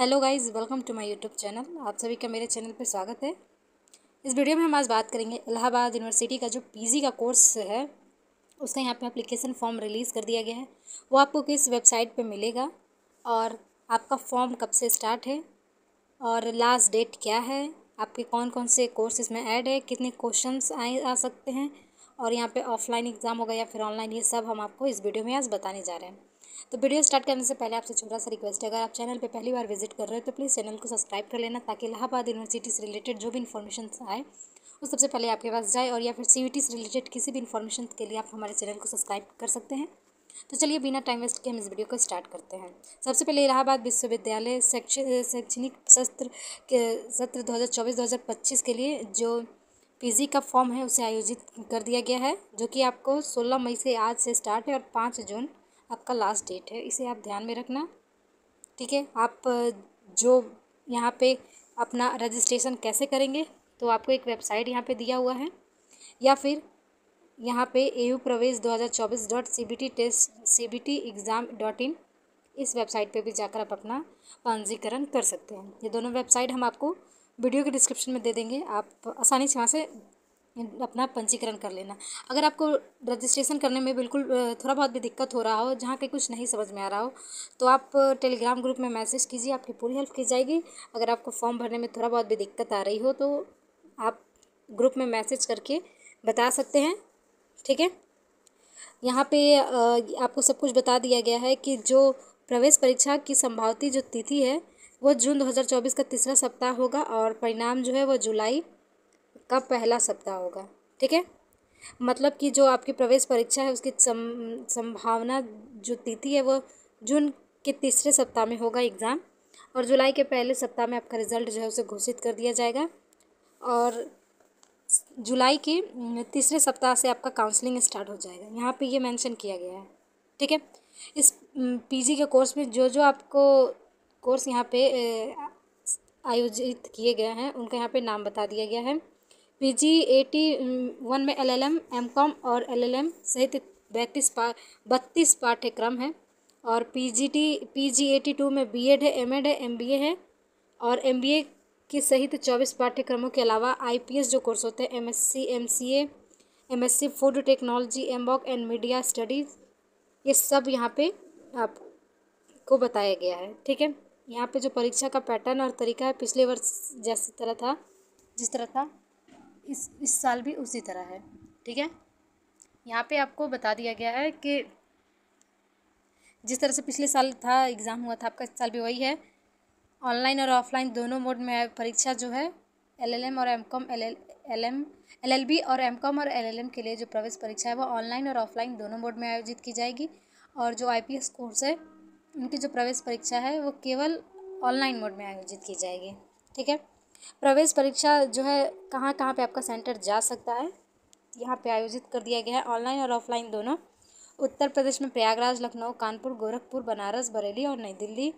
hello guys welcome to my YouTube channel आप सभी का मेरे चैनल पर स्वागत है इस वीडियो में हम आज बात करेंगे इलाहाबाद यूनिवर्सिटी का जो पीजी का कोर्स है उसका यहाँ पे एप्लीकेशन फॉर्म रिलीज़ कर दिया गया है वो आपको किस वेबसाइट पे मिलेगा और आपका फॉर्म कब से स्टार्ट है और लास्ट डेट क्या है आपके कौन कौन से कोर्स इसमें ऐड है कितने क्वेश्चन आए आ सकते हैं और यहाँ पर ऑफलाइन एग्ज़ाम होगा या फिर ऑनलाइन ये सब हम आपको इस वीडियो में आज बताने जा रहे हैं तो वीडियो स्टार्ट करने से पहले आपसे छोटा सा रिक्वेस्ट है अगर आप चैनल पर पहली बार विजिट कर रहे हो तो प्लीज़ चैनल को सब्सक्राइब कर लेना ताकि इलाहाबाद यूनिवर्सिटी से रिलेटेड जो भी इन्फॉर्मेशन आए वो सबसे पहले आपके पास जाए और या फिर सी से रिलेटेड किसी भी इन्फॉर्मेशन के लिए आप हमारे चैनल को सब्सक्राइब कर सकते हैं तो चलिए बिना टाइम वेस्ट के हम इस वीडियो को स्टार्ट करते हैं सबसे पहले इलाहाबाद विश्वविद्यालय शैक्षणिक सत्र के सत्र 2024-2025 के लिए जो पीजी का फॉर्म है उसे आयोजित कर दिया गया है जो कि आपको 16 मई से आज से स्टार्ट है और 5 जून आपका लास्ट डेट है इसे आप ध्यान में रखना ठीक है आप जो यहाँ पे अपना रजिस्ट्रेशन कैसे करेंगे तो आपको एक वेबसाइट यहाँ पे दिया हुआ है या फिर यहाँ पे ए प्रवेश दो हज़ार चौबीस dot C B T test C B T exam dot in इस वेबसाइट पे भी जाकर आप अपना पंजीकरण कर सकते हैं ये दोनों वेबसाइट हम आपको वीडियो के डिस्क्रिप्शन में दे देंगे आप आसानी से वहाँ से अपना पंजीकरण कर लेना अगर आपको रजिस्ट्रेशन करने में बिल्कुल थोड़ा बहुत भी दिक्कत हो रहा हो जहाँ के कुछ नहीं समझ में आ रहा हो तो आप टेलीग्राम ग्रुप में मैसेज कीजिए आपकी पूरी हेल्प की जाएगी अगर आपको फॉर्म भरने में थोड़ा बहुत भी दिक्कत आ रही हो तो आप ग्रुप में मैसेज करके बता सकते हैं ठीक है यहाँ पे आपको सब कुछ बता दिया गया है कि जो प्रवेश परीक्षा की संभावती जो तिथि है वो जून 2024 का तीसरा सप्ताह होगा और परिणाम जो है वो जुलाई का पहला सप्ताह होगा ठीक है मतलब कि जो आपकी प्रवेश परीक्षा है उसकी सम, संभावना जो तिथि है वो जून के तीसरे सप्ताह में होगा एग्ज़ाम और जुलाई के पहले सप्ताह में आपका रिज़ल्ट जो है उसे घोषित कर दिया जाएगा और जुलाई के तीसरे सप्ताह से आपका काउंसलिंग स्टार्ट हो जाएगा यहाँ पे ये मेंशन किया गया है ठीक है इस पीजी के कोर्स में जो जो आपको कोर्स यहाँ पे आयोजित किए गए हैं उनका यहाँ पे नाम बता दिया गया है पीजी एटी वन में एलएलएम एमकॉम और एलएलएम सहित बैतीस पा बत्तीस पाठ्यक्रम हैं और पीजीटी पीजी एटी टू में बीएड है एमएड है एमबीए है और एमबीए के सहित चौबीस पाठ्यक्रमों के अलावा आईपीएस जो कोर्स होते हैं MSc MCA MSc food technology एमबॉक एंड मीडिया स्टडीज़ ये सब यहाँ पे आपको बताया गया है ठीक है यहाँ पे जो परीक्षा का पैटर्न और तरीका है पिछले वर्ष जैसी तरह था जिस तरह था इस इस साल भी उसी तरह है ठीक है यहाँ पे आपको बता दिया गया है कि जिस तरह से पिछले साल था एग्ज़ाम हुआ था आपका इस साल भी वही है ऑनलाइन और ऑफलाइन दोनों मोड में परीक्षा जो है एलएलएम और एमकॉम एलएलएम एलएलबी और एमकॉम और एलएलएम के लिए जो प्रवेश परीक्षा है वो ऑनलाइन और ऑफलाइन दोनों मोड में आयोजित की जाएगी और जो आई कोर्स है उनकी जो प्रवेश परीक्षा है वो केवल ऑनलाइन मोड में आयोजित की जाएगी ठीक है प्रवेश परीक्षा जो है कहाँ कहाँ पे आपका सेंटर जा सकता है यहाँ पे आयोजित कर दिया गया है ऑनलाइन और ऑफलाइन दोनों उत्तर प्रदेश में प्रयागराज लखनऊ कानपुर गोरखपुर बनारस बरेली और नई दिल्ली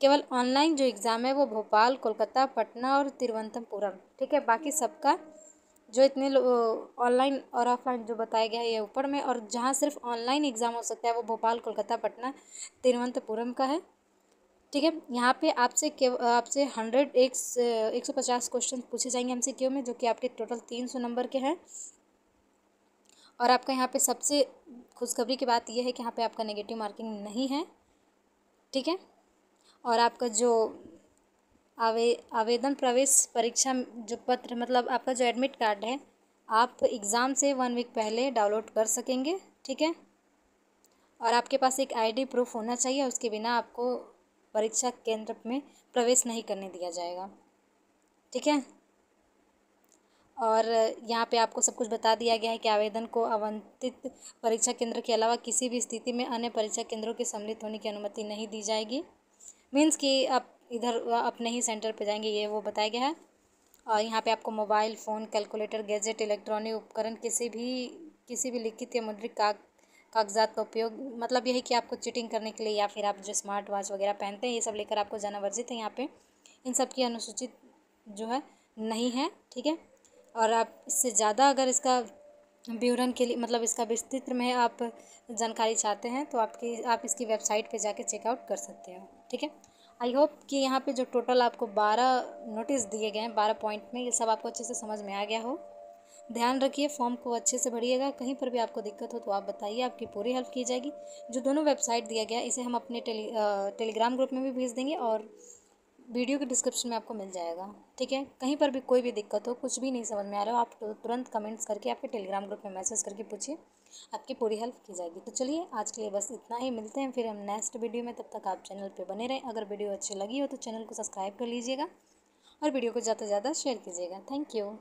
केवल ऑनलाइन जो एग्ज़ाम है वो भोपाल कोलकाता पटना और तिरुवनंतपुरम ठीक है बाकी सबका जो इतने ऑनलाइन और ऑफलाइन जो बताया गया है ये ऊपर में और जहाँ सिर्फ ऑनलाइन एग्ज़ाम हो सकता है वो भोपाल कोलकाता पटना तिरुवनंतपुरम का है ठीक है यहाँ पे आपसे आपसे हंड्रेड एक एक सौ पचास क्वेश्चन पूछे जाएंगे हमसे क्यों में जो कि आपके टोटल तीन सौ नंबर के हैं और आपका यहाँ पे सबसे खुशखबरी की बात यह है कि यहाँ पे आपका नेगेटिव मार्किंग नहीं है ठीक है और आपका जो आवे आवेदन प्रवेश परीक्षा जो पत्र मतलब आपका जो एडमिट कार्ड है आप एग्ज़ाम से वन वीक पहले डाउनलोड कर सकेंगे ठीक है और आपके पास एक आईडी प्रूफ होना चाहिए उसके बिना आपको परीक्षा केंद्र में प्रवेश नहीं करने दिया जाएगा ठीक है और यहाँ पे आपको सब कुछ बता दिया गया है कि आवेदन को आवंटित परीक्षा केंद्र के अलावा किसी भी स्थिति में अन्य परीक्षा केंद्रों के सम्मिलित होने की अनुमति नहीं दी जाएगी मीन्स कि आप इधर अपने ही सेंटर पे जाएंगे ये वो बताया गया है और यहाँ पे आपको mobile phone calculator gadget electronic उपकरण किसी भी किसी भी लिखित या मुद्रिक कागजात का उपयोग मतलब यही कि आपको चीटिंग करने के लिए या फिर आप जो स्मार्ट वॉच वगैरह पहनते हैं ये सब लेकर आपको जाना वर्जित है यहाँ पे इन सब की अनुसूचित जो है नहीं है ठीक है और आप इससे ज़्यादा अगर इसका विवरण के लिए मतलब इसका विस्तृत में आप जानकारी चाहते हैं तो आपकी आप इसकी वेबसाइट पर जाके चेकआउट कर सकते हो ठीक है आई होप कि यहाँ पे जो टोटल आपको बारह नोटिस दिए गए हैं बारह पॉइंट में ये सब आपको अच्छे से समझ में आ गया हो ध्यान रखिए फॉर्म को अच्छे से भरिएगा कहीं पर भी आपको दिक्कत हो तो आप बताइए आपकी पूरी हेल्प की जाएगी जो दोनों वेबसाइट दिया गया इसे हम अपने टेली टेलीग्राम ग्रुप में भी भेज देंगे और वीडियो के डिस्क्रिप्शन में आपको मिल जाएगा ठीक है कहीं पर भी कोई भी दिक्कत हो कुछ भी नहीं समझ में आ रहा हो आप तुरंत कमेंट्स करके आपके टेलीग्राम ग्रुप में मैसेज करके पूछिए आपकी पूरी हेल्प की जाएगी तो चलिए आज के लिए बस इतना ही मिलते हैं फिर हम नेक्स्ट वीडियो में तब तक आप चैनल पर बने रहें अगर वीडियो अच्छी लगी हो तो चैनल को सब्सक्राइब कर लीजिएगा और वीडियो को ज़्यादा से ज़्यादा शेयर कीजिएगा थैंक यू